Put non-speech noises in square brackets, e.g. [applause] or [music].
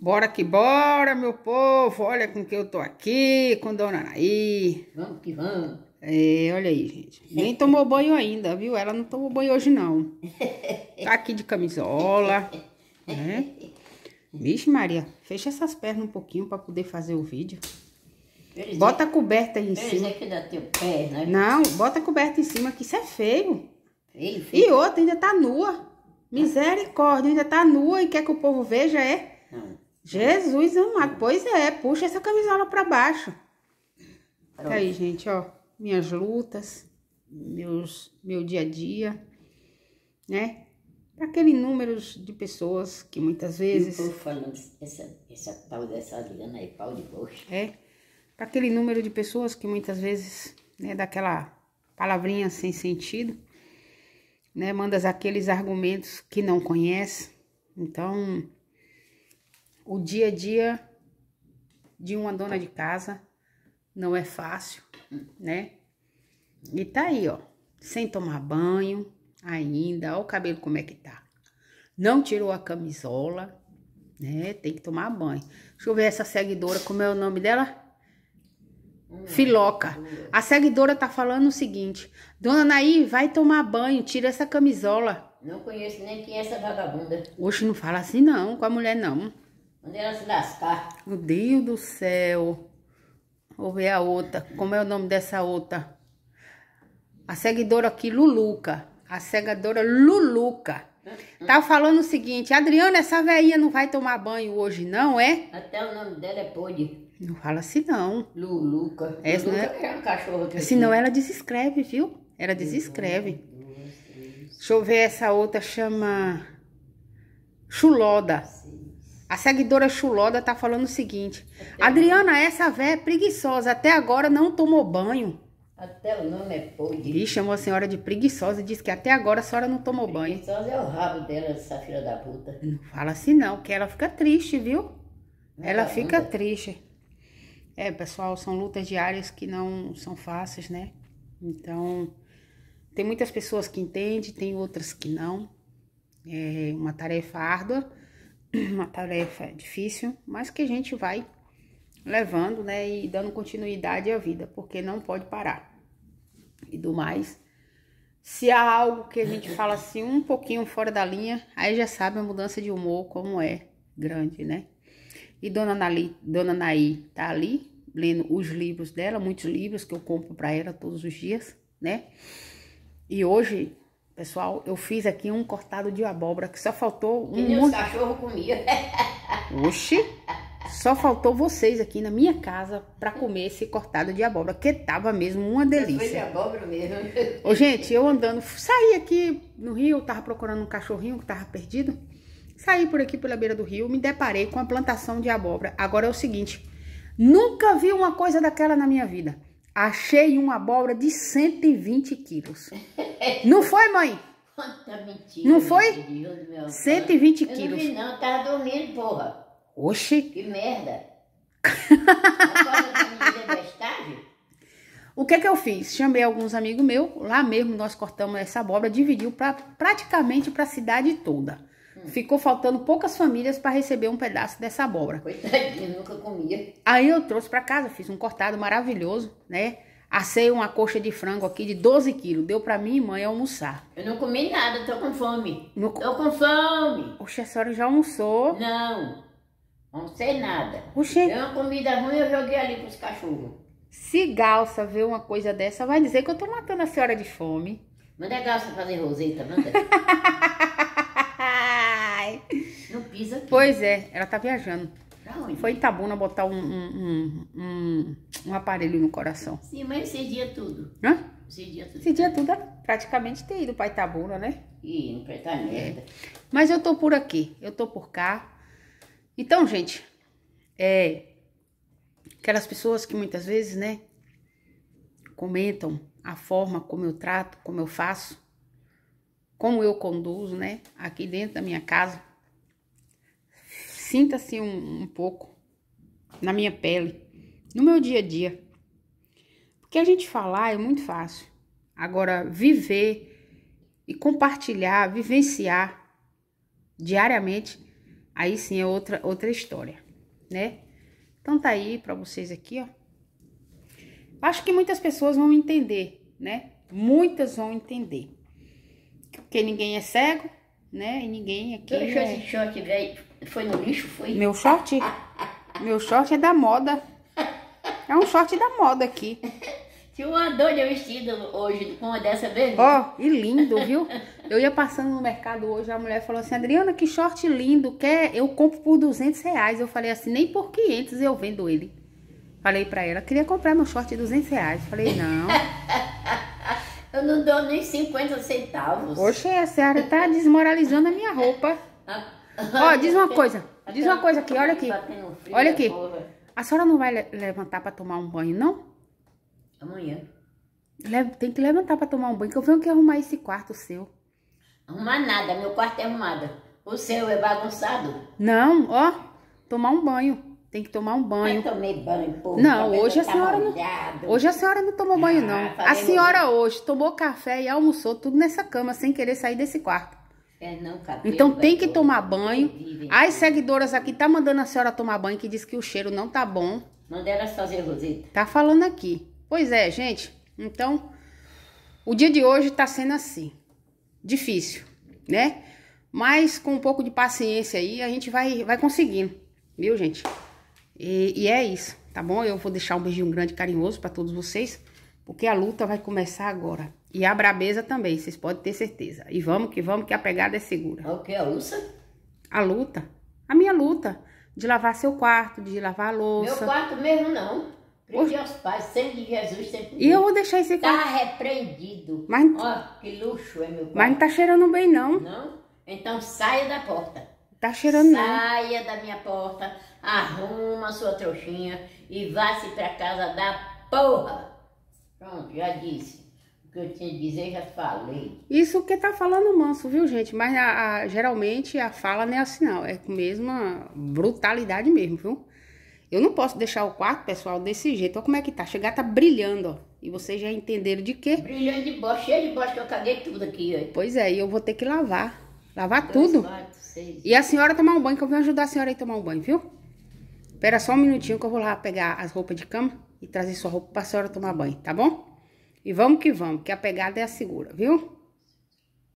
Bora que bora, meu povo. Olha com que eu tô aqui, com Dona Anaí. Vamos que vamos. É, olha aí, gente. Nem tomou banho ainda, viu? Ela não tomou banho hoje, não. [laughs] Tá aqui de camisola, né? Vixe, Maria, fecha essas pernas um pouquinho pra poder fazer o vídeo. Eles é. bota a coberta aí em cima. É que dá teu pé, né? Não, bota a coberta em cima, que isso é feio. Feio, feio. E outra, ainda tá nua. Misericórdia, ainda tá nua e quer que o povo veja, é? Não. Jesus amado. Pois é, puxa essa camisola para baixo. Tá aí, gente, ó. Minhas lutas, meus, meu dia a dia, né? Para aquele número de pessoas que muitas vezes. Eu tô falando essa, essa tal dessa Adriana aí, é pau de bocha. É. Para aquele número de pessoas que muitas vezes, né, daquela palavrinha sem sentido, né? Mandas aqueles argumentos que não conhece. Então, o dia a dia de uma dona de casa não é fácil, né? E tá aí, ó, sem tomar banho ainda, ó o cabelo como é que tá. Não tirou a camisola, né? Tem que tomar banho. Deixa eu ver essa seguidora, como é o nome dela? Hum, Filoca. É a seguidora tá falando o seguinte: Dona Naí, vai tomar banho, tira essa camisola. Não conheço nem quem é essa vagabunda. Hoje não fala assim não com a mulher não. Mandei ela se lascar. Meu Deus do céu. Vou ver a outra. Como é o nome dessa outra? A seguidora aqui, Luluca. A seguidora Luluca. Tá falando o seguinte, Adriana, essa veinha não vai tomar banho hoje, não é? Até o nome dela é Pode. Não fala assim, não. Luluca. Essa é né? Luluca não é... é um cachorro. Senão ela desescreve, viu? Ela desescreve. Deixa eu ver essa outra, chama... Chuloda. Sim. A seguidora Chuloda tá falando o seguinte: até Adriana, não. essa véia é preguiçosa, até agora não tomou banho. Até o nome é podre. Ih, chamou a senhora de preguiçosa e disse que até agora a senhora não tomou preguiçosa banho. Preguiçosa é o rabo dela, essa filha da puta. Não fala assim não, que ela fica triste, viu? Não ela tá fica onda. triste. É, pessoal, são lutas diárias que não são fáceis, né? Então, tem muitas pessoas que entendem, tem outras que não. É uma tarefa árdua [clears throat] uma tarefa difícil, mas que a gente vai levando, né, e dando continuidade à vida, porque não pode parar. E do mais, se há algo que a gente fala assim um pouquinho fora da linha, aí já sabe a mudança de humor como é grande, né? E Dona, Nali, Dona Naí tá ali lendo os livros dela, muitos livros que eu compro para ela todos os dias, né? E hoje Pessoal, eu fiz aqui um cortado de abóbora que só faltou um. E monte... cachorro comia. [laughs] Oxi! Só faltou vocês aqui na minha casa para comer esse cortado de abóbora, que tava mesmo uma delícia. Foi de abóbora mesmo. Ô, gente, eu andando, saí aqui no rio, tava procurando um cachorrinho que tava perdido. Saí por aqui pela beira do rio, me deparei com a plantação de abóbora. Agora é o seguinte, nunca vi uma coisa daquela na minha vida. Achei uma abóbora de 120 quilos. Não foi, mãe? Quanta mentira. Não foi? Deus, 120 pai. quilos. Eu não vi não, tava dormindo, porra. Oxi. Que merda. [laughs] o que é que eu fiz? Chamei alguns amigos meus, lá mesmo nós cortamos essa abóbora, dividiu pra, praticamente para a cidade toda. Hum. Ficou faltando poucas famílias para receber um pedaço dessa abóbora. Coitadinha, nunca comia. Aí eu trouxe para casa, fiz um cortado maravilhoso, né? Assei uma coxa de frango aqui de 12 quilos. Deu pra e mãe almoçar. Eu não comi nada, tô com fome. Não... Tô com fome. Oxe, a senhora já almoçou? Não, não sei nada. Oxe. Deu uma comida ruim, eu joguei ali pros cachorros. Se Galça vê uma coisa dessa, vai dizer que eu tô matando a senhora de fome. Manda a Galça fazer roseta, manda. [laughs] não pisa aqui. Pois é, ela tá viajando. Foi em Tabuna botar um, um, um, um, aparelho no coração. Sim, mas esse dia tudo. Hã? Esse dia tudo. Esse dia tudo é praticamente ter ido pra Itabuna, é, né? Ih, não tá merda. Mas eu tô por aqui, eu tô por cá. Então, gente, é... Aquelas pessoas que muitas vezes, né, comentam a forma como eu trato, como eu faço, como eu conduzo, né, aqui dentro da minha casa sinta assim um, um pouco na minha pele, no meu dia a dia. Porque a gente falar é muito fácil. Agora, viver e compartilhar, vivenciar diariamente, aí sim é outra, outra história, né? Então tá aí para vocês aqui, ó. Acho que muitas pessoas vão entender, né? Muitas vão entender. Porque ninguém é cego, né? E ninguém aqui. Deixa é... esse aqui, velho. Foi no lixo, foi? Meu short? Meu short é da moda. É um short da moda aqui. [laughs] Tinha uma de vestido hoje com uma dessa vez. Ó, oh, e lindo, viu? Eu ia passando no mercado hoje, a mulher falou assim, Adriana, que short lindo, quer? Eu compro por 200 reais. Eu falei assim, nem por 500 eu vendo ele. Falei pra ela, queria comprar meu short de 200 reais. Falei, não. [laughs] eu não dou nem 50 centavos. Oxe, a senhora tá desmoralizando a minha roupa. Ah, Ó, diz uma coisa. Diz uma coisa aqui, olha aqui. Olha aqui. A senhora não vai levantar pra tomar um banho, não? Amanhã. Leve, tem que levantar pra tomar um banho, que eu venho que arrumar esse quarto seu. Arrumar nada, meu quarto é arrumado. O seu é bagunçado? Não, ó. Tomar um banho. Tem que tomar um banho. Eu tomei banho, pô. Não, hoje a tá senhora não. Hoje a senhora não tomou ah, banho, não. A senhora hoje tomou café e almoçou tudo nessa cama sem querer sair desse quarto. É, cabelo, então tem que tomar banho. As né? seguidoras aqui tá mandando a senhora tomar banho, que diz que o cheiro não tá bom. Manda elas fazer roseta. Tá falando aqui. Pois é, gente. Então, o dia de hoje tá sendo assim. Difícil, né? Mas com um pouco de paciência aí, a gente vai, vai conseguindo. Viu, gente? E, e é isso, tá bom? Eu vou deixar um beijinho grande carinhoso para todos vocês, porque a luta vai começar agora. E a brabeza também, vocês podem ter certeza. E vamos que vamos, que a pegada é segura. O que? É a luta? A luta. A minha luta. De lavar seu quarto, de lavar a louça. Meu quarto mesmo não. Prendi aos pais, sangue de Jesus sempre. E eu vou deixar esse tá quarto. Tá repreendido. Mas... Ó, que luxo é meu quarto. Mas não tá cheirando bem, não. Não? Então saia da porta. Tá cheirando saia não. Saia da minha porta, arruma sua trouxinha e vá-se pra casa da porra. Pronto, já disse que eu tinha a dizer, já falei. Isso que tá falando manso, viu, gente? Mas a, a, geralmente a fala não é assim, não. É com mesma brutalidade mesmo, viu? Eu não posso deixar o quarto, pessoal, desse jeito. Olha como é que tá. Chegar tá brilhando, ó. E vocês já entenderam de quê? Brilhando de bosta, cheio de bosta, que eu caguei tudo aqui, ó. Pois é, e eu vou ter que lavar. Lavar Dois, tudo. Quatro, seis, e a senhora tomar um banho, que eu vim ajudar a senhora aí a tomar um banho, viu? Espera só um minutinho que eu vou lá pegar as roupas de cama e trazer sua roupa pra senhora tomar banho, tá bom? E vamos que vamos, que a pegada é a segura, viu?